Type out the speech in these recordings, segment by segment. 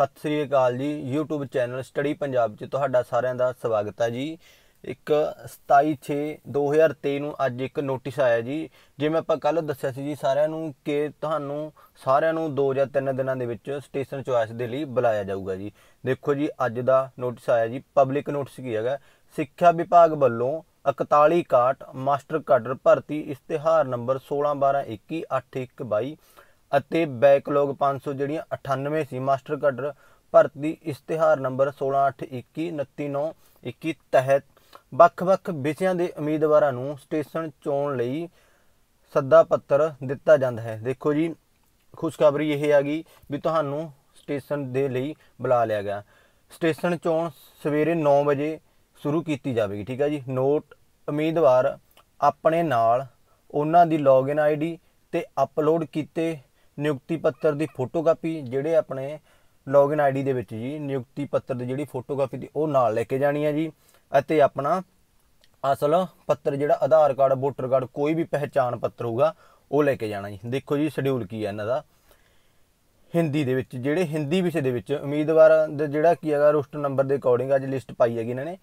ਸਤਿ ਸ੍ਰੀ ਅਕਾਲ ਜੀ YouTube channel study Punjab 'ਚ ਤੁਹਾਡਾ ਸਾਰਿਆਂ ਦਾ ਸਵਾਗਤ ਹੈ ਜੀ ਇੱਕ 27/6/2023 ਨੂੰ ਅੱਜ ਇੱਕ ਨੋਟਿਸ ਆਇਆ ਜੀ ਜਿਵੇਂ ਆਪਾਂ ਕੱਲ ਦੱਸਿਆ ਸੀ ਜੀ ਸਾਰਿਆਂ ਨੂੰ ਕਿ ਤੁਹਾਨੂੰ ਸਾਰਿਆਂ ਨੂੰ 2 ਜਾਂ 3 ਦਿਨਾਂ ਦੇ ਵਿੱਚ ਸਟੇਸ਼ਨ ਚੁਆਇਸ ਦੇ ਲਈ ਬੁਲਾਇਆ ਜਾਊਗਾ ਜੀ ਦੇਖੋ ਜੀ ਅੱਜ ਦਾ ਨੋਟਿਸ ਆਇਆ ਜੀ ਪਬਲਿਕ ਨੋਟਿਸ ਕੀ ਹੈਗਾ ਸਿੱਖਿਆ ਵਿਭਾਗ ਵੱਲੋਂ 41 ਕਾਟ ਮਾਸਟਰ ਕਾਡਰ ਭਰਤੀ ਇਸ਼ਤਿਹਾਰ ਨੰਬਰ 16 12 21 8122 ਅਤੇ ਬੈਕਲੌਗ 500 ਜਿਹੜੀਆਂ 98 ਸੀ ਮਾਸਟਰ ਕਾਡਰ ਭਰਤੀ ਇਸ਼ਤਿਹਾਰ ਨੰਬਰ 16821192921 ਤਹਿਤ ਵੱਖ-ਵੱਖ ਵਿਸ਼ਿਆਂ ਦੇ ਉਮੀਦਵਾਰਾਂ ਨੂੰ ਸਟੇਸ਼ਨ ਚੋਣ ਲਈ ਸੱਦਾ ਪੱਤਰ ਦਿੱਤਾ ਜਾਂਦਾ ਹੈ ਦੇਖੋ ਜੀ ਖੁਸ਼ਖਬਰੀ ਇਹ ਆ ਗਈ ਵੀ ਤੁਹਾਨੂੰ ਸਟੇਸ਼ਨ ਦੇ ਲਈ ਬੁਲਾ ਲਿਆ ਗਿਆ ਸਟੇਸ਼ਨ ਚੋਣ ਸਵੇਰੇ 9 ਵਜੇ ਸ਼ੁਰੂ ਕੀਤੀ ਜਾਵੇਗੀ ਠੀਕ ਹੈ ਜੀ ਨੋਟ ਉਮੀਦਵਾਰ ਆਪਣੇ ਨਾਲ ਉਹਨਾਂ ਦੀ ਲੌਗਇਨ ਆਈਡੀ ਤੇ ਅਪਲੋਡ ਕੀਤੇ ਨਿਯੁਕਤੀ ਪੱਤਰ ਦੀ ਫੋਟੋਕਾਪੀ ਜਿਹੜੇ ਆਪਣੇ ਲੌਗਇਨ ਆਈਡੀ ਦੇ ਵਿੱਚ ਜੀ ਨਿਯੁਕਤੀ ਪੱਤਰ ਦੀ ਜਿਹੜੀ ਫੋਟੋਕਾਪੀ ਦੀ ਉਹ ਨਾਲ ਲੈ ਕੇ ਜਾਣੀ ਹੈ ਜੀ ਅਤੇ ਆਪਣਾ ਅਸਲ ਪੱਤਰ ਜਿਹੜਾ ਆਧਾਰ ਕਾਰਡ ਵੋਟਰ ਕਾਰਡ ਕੋਈ ਵੀ ਪਹਿਚਾਣ ਪੱਤਰ ਹੋਊਗਾ ਉਹ ਲੈ ਕੇ ਜਾਣਾ ਜੀ ਦੇਖੋ ਜੀ ਸ਼ਡਿਊਲ ਕੀ ਹੈ ਇਹਨਾਂ ਦਾ ਹਿੰਦੀ ਦੇ ਵਿੱਚ ਜਿਹੜੇ ਹਿੰਦੀ ਵਿਸ਼ੇ ਦੇ ਵਿੱਚ ਉਮੀਦਵਾਰ ਦੇ ਜਿਹੜਾ ਕੀ ਹੈਗਾ ਰੋਸਟਰ ਨੰਬਰ ਦੇ ਅਕੋਰਡਿੰਗ ਅੱਜ ਲਿਸਟ ਪਾਈ ਹੈਗੀ ਇਹਨਾਂ ਨੇ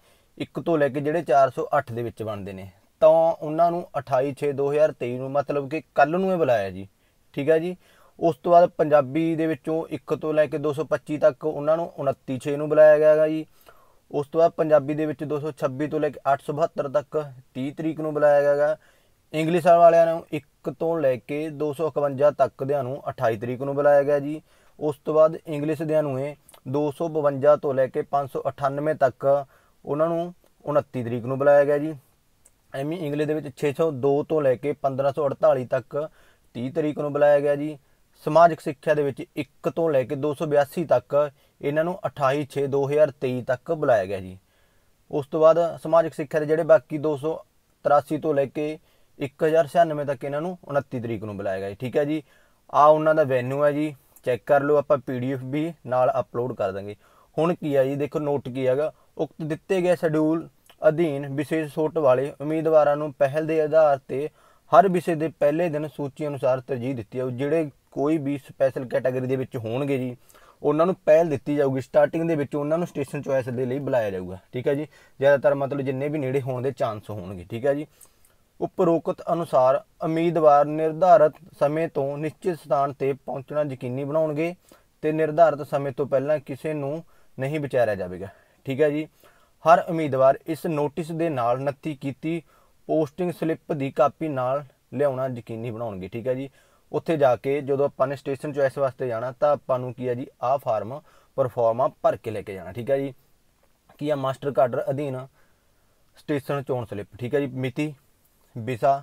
1 ਤੋਂ ਲੈ ਕੇ ਜਿਹੜੇ 408 ਦੇ ਵਿੱਚ ਬਣਦੇ ਨੇ ਤਾਂ ਉਹਨਾਂ ਨੂੰ 28/6/2023 ਨੂੰ ਮਤਲਬ ਕਿ ਕੱਲ ਨੂੰ ਇਹ ਬੁਲਾਇਆ ਜੀ ਠੀਕ ਹੈ ਜੀ ਉਸ ਤੋਂ ਬਾਅਦ ਪੰਜਾਬੀ ਦੇ ਵਿੱਚੋਂ 1 ਤੋਂ ਲੈ ਕੇ 225 ਤੱਕ ਉਹਨਾਂ ਨੂੰ 29 ਨੂੰ ਬੁਲਾਇਆ ਗਿਆ ਹੈਗਾ ਜੀ ਉਸ ਤੋਂ ਬਾਅਦ ਪੰਜਾਬੀ ਦੇ ਵਿੱਚ 226 ਤੋਂ ਲੈ ਕੇ 872 ਤੱਕ 30 ਤਰੀਕ ਨੂੰ ਬੁਲਾਇਆ ਗਿਆ ਹੈਗਾ ਇੰਗਲਿਸ਼ ਵਾਲਿਆਂ ਨੂੰ 1 ਤੋਂ ਲੈ ਕੇ 251 ਤੱਕ ਦਿਆਂ ਨੂੰ 28 ਤਰੀਕ ਨੂੰ ਬੁਲਾਇਆ ਗਿਆ ਜੀ ਉਸ ਤੋਂ ਬਾਅਦ ਇੰਗਲਿਸ਼ ਦਿਆਂ ਨੂੰ ਇਹ 252 ਤੋਂ ਲੈ ਕੇ 598 ਤੱਕ ਉਹਨਾਂ ਨੂੰ 29 ਤਰੀਕ ਨੂੰ ਬੁਲਾਇਆ ਗਿਆ ਜੀ ਐਵੇਂ ਇੰਗਲਿਸ਼ ਦੇ ਵਿੱਚ 602 ਤੋਂ ਲੈ ਕੇ 1548 ਤੱਕ 30 ਤਰੀਕ ਨੂੰ ਬੁਲਾਇਆ ਗਿਆ ਜੀ ਸਮਾਜਿਕ ਸਿੱਖਿਆ ਦੇ ਵਿੱਚ 1 ਤੋਂ ਲੈ ਕੇ 282 ਤੱਕ ਇਹਨਾਂ ਨੂੰ 28/6/2023 ਤੱਕ ਬੁਲਾਇਆ ਗਿਆ ਜੀ ਉਸ ਤੋਂ ਬਾਅਦ ਸਮਾਜਿਕ ਸਿੱਖਿਆ ਦੇ ਜਿਹੜੇ ਬਾਕੀ 283 ਤੋਂ ਲੈ ਕੇ 1096 ਤੱਕ ਇਹਨਾਂ ਨੂੰ 29 ਤਰੀਕ ਨੂੰ ਬੁਲਾਇਆ ਗਿਆ ਠੀਕ ਹੈ ਜੀ ਆ ਉਹਨਾਂ ਦਾ ਵੈਨਿਊ ਹੈ ਜੀ ਚੈੱਕ ਕਰ ਲਓ ਆਪਾਂ ਪੀਡੀਐਫ ਵੀ ਨਾਲ ਅਪਲੋਡ ਕਰ ਦਾਂਗੇ ਹੁਣ ਕੀ ਹੈ ਜੀ ਦੇਖੋ ਨੋਟ ਕੀ ਹੈਗਾ ਉਕਤ ਦਿੱਤੇ ਗਏ ਸ਼ਡਿਊਲ ਅਧੀਨ ਵਿਸ਼ੇਸ਼ ਛੋਟ ਵਾਲੇ ਉਮੀਦਵਾਰਾਂ ਨੂੰ ਪਹਿਲ ਦੇ ਆਧਾਰ ਤੇ ਹਰ ਵਿਸ਼ੇ ਦੇ ਪਹਿਲੇ ਦਿਨ ਸੂਚੀ ਅਨੁਸਾਰ ਤਰਜੀਹ ਦਿੱਤੀ ਹੈ ਜਿਹੜੇ ਕੋਈ ਵੀ ਸਪੈਸ਼ਲ ਕੈਟਾਗਰੀ ਦੇ ਵਿੱਚ ਹੋਣਗੇ ਜੀ ਉਹਨਾਂ ਨੂੰ ਪਹਿਲ ਦਿੱਤੀ ਜਾਊਗੀ ਸਟਾਰਟਿੰਗ ਦੇ ਵਿੱਚ ਉਹਨਾਂ ਨੂੰ ਸਟੇਸ਼ਨ ਚੁਆਇਸ ਦੇ ਲਈ ਬੁਲਾਇਆ ਜਾਊਗਾ ਠੀਕ ਹੈ ਜੀ ਜ਼ਿਆਦਾਤਰ ਮਤਲਬ ਜਿੰਨੇ ਵੀ ਨੇੜੇ ਹੋਣ ਦੇ ਚਾਂਸ ਹੋਣਗੇ ਠੀਕ ਹੈ ਜੀ ਉਪਰੋਕਤ ਅਨੁਸਾਰ ਉਮੀਦਵਾਰ ਨਿਰਧਾਰਤ ਸਮੇਂ ਤੋਂ ਨਿਸ਼ਚਿਤ ਸਥਾਨ ਤੇ ਪਹੁੰਚਣਾ ਯਕੀਨੀ ਬਣਾਉਣਗੇ ਤੇ ਨਿਰਧਾਰਤ ਸਮੇਂ ਤੋਂ ਪਹਿਲਾਂ ਕਿਸੇ ਨੂੰ ਨਹੀਂ ਵਿਚਾਰਿਆ ਜਾਵੇਗਾ ਠੀਕ ਹੈ ਜੀ ਹਰ ਉਮੀਦਵਾਰ ਇਸ ਨੋਟਿਸ ਦੇ ਨਾਲ ਨੱਤੀ ਕੀਤੀ ਪੋਸਟਿੰਗ ਸਲਿੱਪ ਦੀ ਕਾਪੀ ਨਾਲ ਲਿਆਉਣਾ ਯਕੀਨੀ ਬਣਾਉਣਗੇ ਠੀਕ ਹੈ ਜੀ ਉੱਥੇ ਜਾ ਕੇ ਜਦੋਂ ਆਪਾਂ ਨੇ ਸਟੇਸ਼ਨ ਚੋਇਸ ਵਾਸਤੇ ਜਾਣਾ ਤਾਂ ਆਪਾਂ ਨੂੰ ਕੀ ਹੈ ਜੀ ਆਹ ਫਾਰਮ ਪਰਫਾਰਮਾ ਭਰ ਕੇ ਲੈ ਕੇ ਜਾਣਾ ਠੀਕ ਹੈ ਜੀ ਕੀ ਆ ਮਾਸਟਰ ਕਾਰਡਰ ਅਧੀਨ ਸਟੇਸ਼ਨ ਚੋਣ ਸਲਿੱਪ ਠੀਕ ਹੈ ਜੀ ਮਿਤੀ ਵਿਸਾ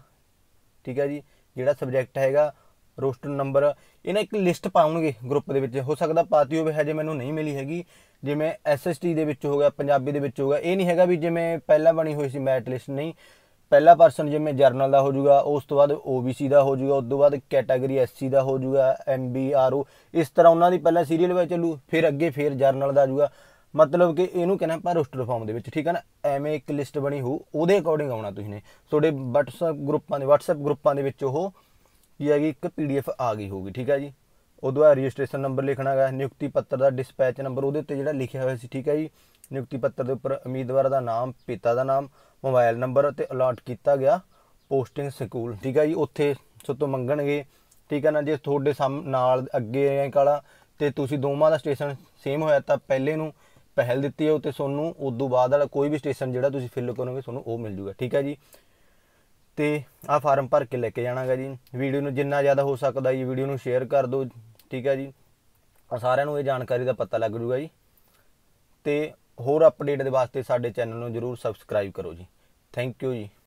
ਠੀਕ ਹੈ ਜੀ ਜਿਹੜਾ ਸਬਜੈਕਟ ਹੈਗਾ ਰੋਸਟਰ ਨੰਬਰ ਇਹਨਾਂ ਇੱਕ ਲਿਸਟ ਪਾਉਣਗੇ ਗਰੁੱਪ ਦੇ ਵਿੱਚ ਹੋ ਸਕਦਾ ਪਾਤੀ ਹੋਵੇ ਹਜੇ ਮੈਨੂੰ ਨਹੀਂ ਮਿਲੀ ਹੈਗੀ ਜਿਵੇਂ ਐਸਐਸਟੀ ਦੇ ਵਿੱਚ ਹੋ ਗਿਆ ਪੰਜਾਬੀ ਦੇ ਵਿੱਚ ਹੋ ਗਿਆ ਇਹ ਨਹੀਂ ਹੈਗਾ ਵੀ ਜਿਵੇਂ ਪਹਿਲਾਂ ਬਣੀ ਹੋਈ ਸੀ ਮੈਟ ਲਿਸਟ ਨਹੀਂ ਪਹਿਲਾ ਪਰਸਨ ਜਿਵੇਂ ਜਰਨਲ ਦਾ ਹੋ ਜਾਊਗਾ ਉਸ ਤੋਂ ਬਾਅਦ OBC ਦਾ ਹੋ ਜਾਊਗਾ ਉਸ ਤੋਂ ਬਾਅਦ ਕੈਟਾਗਰੀ SC ਦਾ ਹੋ ਜਾਊਗਾ RO ਇਸ ਤਰ੍ਹਾਂ ਉਹਨਾਂ ਦੀ ਪਹਿਲਾਂ ਸੀਰੀਅਲ ਵਿੱਚ ਚੱਲੂ ਫਿਰ ਅੱਗੇ ਫਿਰ ਜਰਨਲ ਦਾ ਜਾਊਗਾ ਮਤਲਬ ਕਿ ਇਹਨੂੰ ਕਹਿੰਦੇ ਆਪਾਂ ਰੋਸਟਰ ਫਾਰਮ ਦੇ ਵਿੱਚ ਠੀਕ ਹੈ ਨਾ ਐਵੇਂ ਇੱਕ ਲਿਸਟ ਬਣੀ ਹੋ ਉਹਦੇ ਅਕੋਰਡਿੰਗ ਆਉਣਾ ਤੁਸੀਂ ਨੇ ਤੁਹਾਡੇ WhatsApp ਗਰੁੱਪਾਂ ਦੇ WhatsApp ਗਰੁੱਪਾਂ ਦੇ ਵਿੱਚ ਉਹ ਕੀ ਹੈਗੀ ਇੱਕ PDF ਆ ਗਈ ਹੋਊਗੀ ਠੀਕ ਹੈ ਜੀ ਉਦੋਂ ਆ ਰਜਿਸਟ੍ਰੇਸ਼ਨ ਨੰਬਰ ਲਿਖਣਾ ਹੈ ਨਿਯੁਕਤੀ ਪੱਤਰ ਦਾ ਡਿਸਪੈਚ ਨੰਬਰ ਉਹਦੇ ਉੱਤੇ ਜਿਹੜਾ ਲਿਖਿਆ ਹੋਇਆ ਸੀ ਠੀਕ ਹੈ ਜੀ ਨਿਯੁਕਤੀ ਪੱਤਰ ਦੇ ਉੱਪਰ ਉਮੀਦਵਾਰ ਦਾ ਨਾਮ ਪਿਤਾ ਦਾ ਨਾਮ ਮੋਬਾਈਲ ਨੰਬਰ ਤੇ ਅਲਾਟ ਕੀਤਾ ਗਿਆ ਪੋਸਟਿੰਗ ਸਕੂਲ ਠੀਕ ਹੈ ਜੀ ਉੱਥੇ ਤੋਂ ਮੰਗਣਗੇ ਠੀਕ ਹੈ ਨਾ ਜੇ ਤੁਹਾਡੇ ਨਾਲ ਅੱਗੇ ਐ ਕਾਲਾ ਤੇ ਤੁਸੀਂ ਦੋਵਾਂ ਦਾ ਸਟੇਸ਼ਨ ਸੇਮ ਹੋਇਆ ਤਾਂ ਪਹਿਲੇ ਨੂੰ ਪਹਿਲ ਦਿੱਤੀ ਹੈ ਉੱਤੇ ਤੁਹਾਨੂੰ ਉਸ ਤੋਂ ਬਾਅਦ ਵਾਲਾ ਕੋਈ ਵੀ ਸਟੇਸ਼ਨ ਜਿਹੜਾ ਤੁਸੀਂ ਫਿਲ ਕਰੋਗੇ ਤੁਹਾਨੂੰ ਉਹ ਮਿਲ ਜੂਗਾ ਠੀਕ ਹੈ ਜੀ ਤੇ ਆ ਫਾਰਮ ਭਰ ਕੇ ਲੈ ਕੇ ਜਾਣਾਗਾ ਜੀ ਵੀਡੀਓ ਨੂੰ ਜਿੰਨਾ ਜ਼ਿਆਦਾ ਹੋ ਸਕਦਾ ਜੀ ਵੀਡੀਓ ਨੂੰ ਸ਼ੇਅਰ ਕਰ ਦਿਓ ਠੀਕ ਹੈ ਜੀ ਸਾਰਿਆਂ ਨੂੰ ਇਹ ਜਾਣਕਾਰੀ ਦਾ ਪਤਾ ਲੱਗ ਜੂਗਾ ਜੀ ਤੇ ਹੋਰ ਅਪਡੇਟ ਦੇ ਵਾਸਤੇ ਸਾਡੇ ਚੈਨਲ ਨੂੰ ਜਰੂਰ ਸਬਸਕ੍ਰਾਈਬ ਕਰੋ ਜੀ ਥੈਂਕ ਯੂ ਜੀ